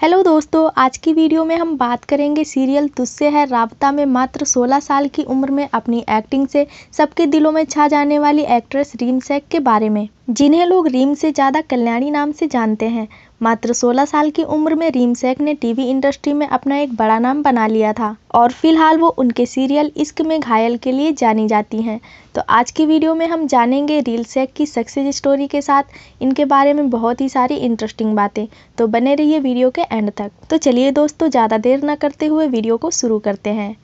hello दोस्तों आज की वीडियो में हम बात करेंगे सीरियल तुस्से है राबता में मात्र 16 साल की उम्र में अपनी एक्टिंग से सबके दिलों में छा जाने वाली एक्ट्रेस रीम सेक के बारे में जिन्हें लोग रीम से ज़्यादा कल्याणी नाम से जानते हैं मात्र 16 साल की उम्र में रीमसेक ने टीवी इंडस्ट्री में अपना एक बड़ा नाम बना लिया था और फिलहाल वो उनके सीरियल इश्क में घायल के लिए जानी जाती हैं तो आज की वीडियो में हम जानेंगे रीलसेक की सक्सेस स्टोरी के साथ इनके बारे में बहुत ही सारी इंटरेस्टिंग बातें तो बने रहिए वीडियो के एंड तक तो चलिए दोस्तों ज़्यादा देर ना करते हुए वीडियो को शुरू करते हैं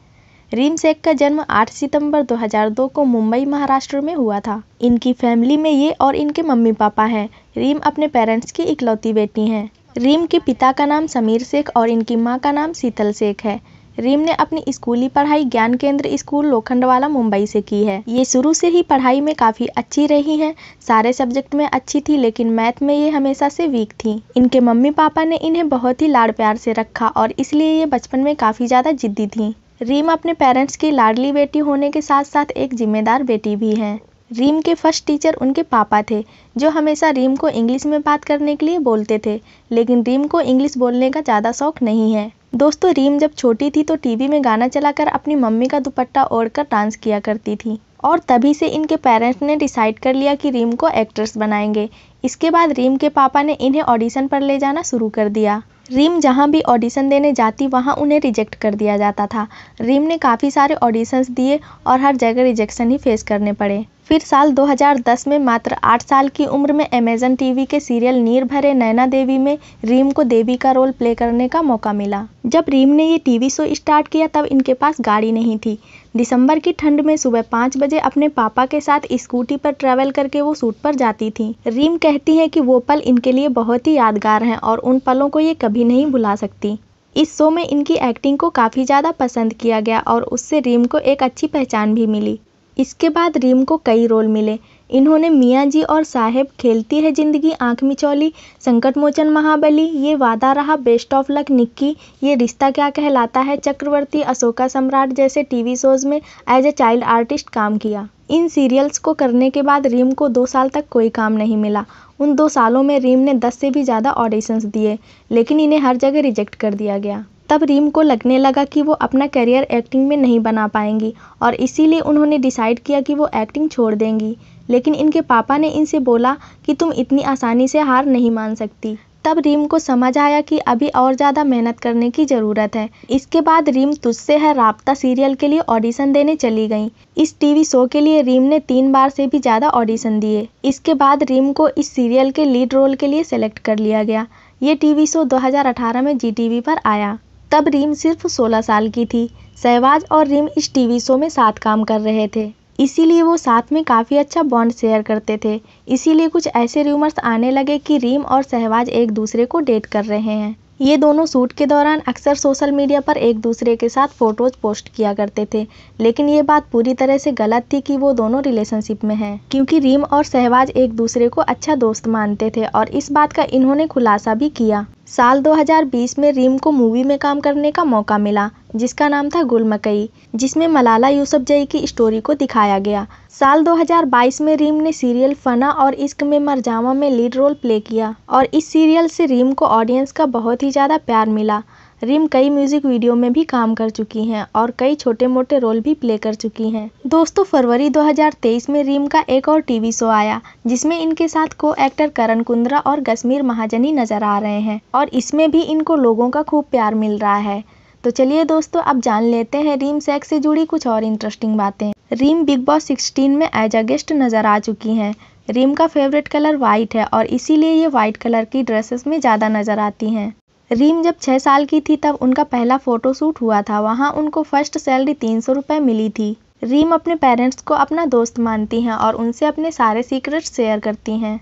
रीम शेख का जन्म 8 सितंबर 2002 को मुंबई महाराष्ट्र में हुआ था इनकी फैमिली में ये और इनके मम्मी पापा हैं रीम अपने पेरेंट्स की इकलौती बेटी हैं रीम के पिता का नाम समीर शेख और इनकी माँ का नाम शीतल शेख है रीम ने अपनी स्कूली पढ़ाई ज्ञान केंद्र स्कूल लोखंडवाला मुंबई से की है ये शुरू से ही पढ़ाई में काफ़ी अच्छी रही हैं सारे सब्जेक्ट में अच्छी थी लेकिन मैथ में ये हमेशा से वीक थी इनके मम्मी पापा ने इन्हें बहुत ही लाड़ प्यार से रखा और इसलिए ये बचपन में काफ़ी ज़्यादा जिद्दी थी रीम अपने पेरेंट्स की लाडली बेटी होने के साथ साथ एक जिम्मेदार बेटी भी हैं रीम के फर्स्ट टीचर उनके पापा थे जो हमेशा रीम को इंग्लिश में बात करने के लिए बोलते थे लेकिन रीम को इंग्लिश बोलने का ज़्यादा शौक नहीं है दोस्तों रीम जब छोटी थी तो टीवी में गाना चलाकर अपनी मम्मी का दुपट्टा ओढ़कर डांस किया करती थी और तभी से इनके पेरेंट्स ने डिसाइड कर लिया कि रीम को एक्ट्रेस बनाएंगे इसके बाद रीम के पापा ने इन्हें ऑडिशन पर ले जाना शुरू कर दिया रीम जहाँ भी ऑडिशन देने जाती वहाँ उन्हें रिजेक्ट कर दिया जाता था रीम ने काफ़ी सारे ऑडिशंस दिए और हर जगह रिजेक्शन ही फेस करने पड़े फिर साल 2010 में मात्र आठ साल की उम्र में अमेज़न टीवी के सीरियल नीर भरे नैना देवी में रीम को देवी का रोल प्ले करने का मौका मिला जब रीम ने ये टीवी शो स्टार्ट किया तब इनके पास गाड़ी नहीं थी दिसंबर की ठंड में सुबह पाँच बजे अपने पापा के साथ स्कूटी पर ट्रैवल करके वो सूट पर जाती थी रीम कहती हैं कि वो पल इनके लिए बहुत ही यादगार हैं और उन पलों को ये कभी नहीं भुला सकती इस शो में इनकी एक्टिंग को काफ़ी ज़्यादा पसंद किया गया और उससे रीम को एक अच्छी पहचान भी मिली इसके बाद रीम को कई रोल मिले इन्होंने मियाँ जी और साहेब खेलती है जिंदगी आँख मिचौली संकट मोचन महाबली ये वादा रहा बेस्ट ऑफ लक निक्की ये रिश्ता क्या कहलाता है चक्रवर्ती अशोका सम्राट जैसे टीवी शोज में एज ए चाइल्ड आर्टिस्ट काम किया इन सीरियल्स को करने के बाद रीम को दो साल तक कोई काम नहीं मिला उन दो सालों में रीम ने दस से भी ज़्यादा ऑडिशंस दिए लेकिन इन्हें हर जगह रिजेक्ट कर दिया गया तब रीम को लगने लगा कि वो अपना करियर एक्टिंग में नहीं बना पाएंगी और इसीलिए उन्होंने डिसाइड किया कि वो एक्टिंग छोड़ देंगी लेकिन इनके पापा ने इनसे बोला कि तुम इतनी आसानी से हार नहीं मान सकती तब रीम को समझ आया कि अभी और ज़्यादा मेहनत करने की ज़रूरत है इसके बाद रीम तुझसे है रबता सीरियल के लिए ऑडिशन देने चली गई इस टीवी शो के लिए रीम ने तीन बार से भी ज़्यादा ऑडिशन दिए इसके बाद रीम को इस सीरियल के लीड रोल के लिए सेलेक्ट कर लिया गया ये टीवी शो 2018 में जी पर आया तब रीम सिर्फ 16 साल की थी सहवाज और रीम इस टीवी शो में साथ काम कर रहे थे इसीलिए वो साथ में काफ़ी अच्छा बॉन्ड शेयर करते थे इसीलिए कुछ ऐसे र्यूमर्स आने लगे कि रीम और सहवाज एक दूसरे को डेट कर रहे हैं ये दोनों सूट के दौरान अक्सर सोशल मीडिया पर एक दूसरे के साथ फोटोज पोस्ट किया करते थे लेकिन ये बात पूरी तरह से गलत थी कि वो दोनों रिलेशनशिप में हैं क्योंकि रीम और सहवाज एक दूसरे को अच्छा दोस्त मानते थे और इस बात का इन्होंने खुलासा भी किया साल 2020 में रीम को मूवी में काम करने का मौका मिला जिसका नाम था गुल मकई जिसमें मलाला जई की स्टोरी को दिखाया गया साल 2022 में रीम ने सीरियल फना और इश्क में मरजामा में लीड रोल प्ले किया और इस सीरियल से रीम को ऑडियंस का बहुत ही ज़्यादा प्यार मिला रिम कई म्यूजिक वीडियो में भी काम कर चुकी हैं और कई छोटे मोटे रोल भी प्ले कर चुकी हैं दोस्तों फरवरी 2023 में रिम का एक और टीवी शो आया जिसमें इनके साथ को एक्टर करण कुंद्रा और कश्मीर महाजनी नजर आ रहे हैं और इसमें भी इनको लोगों का खूब प्यार मिल रहा है तो चलिए दोस्तों अब जान लेते हैं रीम सेक्स से जुड़ी कुछ और इंटरेस्टिंग बातें रीम बिग बॉस सिक्सटीन में एज अ गेस्ट नजर आ चुकी हैं रीम का फेवरेट कलर वाइट है और इसीलिए ये व्हाइट कलर की ड्रेसेस में ज़्यादा नज़र आती हैं रीम जब छः साल की थी तब उनका पहला फ़ोटोशूट हुआ था वहाँ उनको फर्स्ट सैलरी तीन सौ रुपये मिली थी रीम अपने पेरेंट्स को अपना दोस्त मानती हैं और उनसे अपने सारे सीक्रेट शेयर करती हैं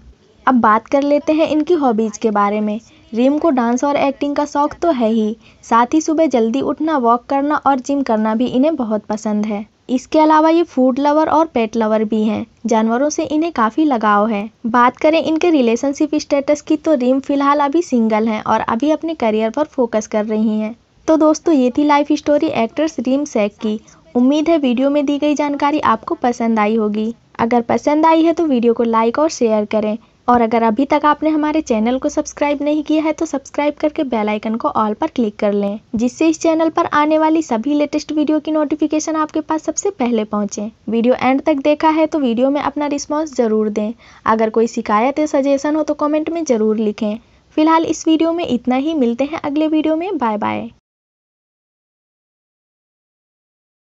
अब बात कर लेते हैं इनकी हॉबीज़ के बारे में रीम को डांस और एक्टिंग का शौक तो है ही साथ ही सुबह जल्दी उठना वॉक करना और जिम करना भी इन्हें बहुत पसंद है इसके अलावा ये फूड लवर और पेट लवर भी हैं जानवरों से इन्हें काफी लगाव है बात करें इनके रिलेशनशिप स्टेटस की तो रिम फिलहाल अभी सिंगल हैं और अभी अपने करियर पर फोकस कर रही हैं तो दोस्तों ये थी life story actress Reem Shaikh की उम्मीद है वीडियो में दी गई जानकारी आपको पसंद आई होगी अगर पसंद आई है तो वीडियो को लाइक और शेयर करें और अगर अभी तक आपने हमारे चैनल को सब्सक्राइब नहीं किया है तो सब्सक्राइब करके बेल आइकन को ऑल पर क्लिक कर लें जिससे इस चैनल पर आने वाली सभी लेटेस्ट वीडियो की नोटिफिकेशन आपके पास सबसे पहले पहुंचे वीडियो एंड तक देखा है तो वीडियो में अपना रिस्पॉन्स जरूर दें अगर कोई शिकायत या सजेशन हो तो कॉमेंट में जरूर लिखें फिलहाल इस वीडियो में इतना ही मिलते हैं अगले वीडियो में बाय बाय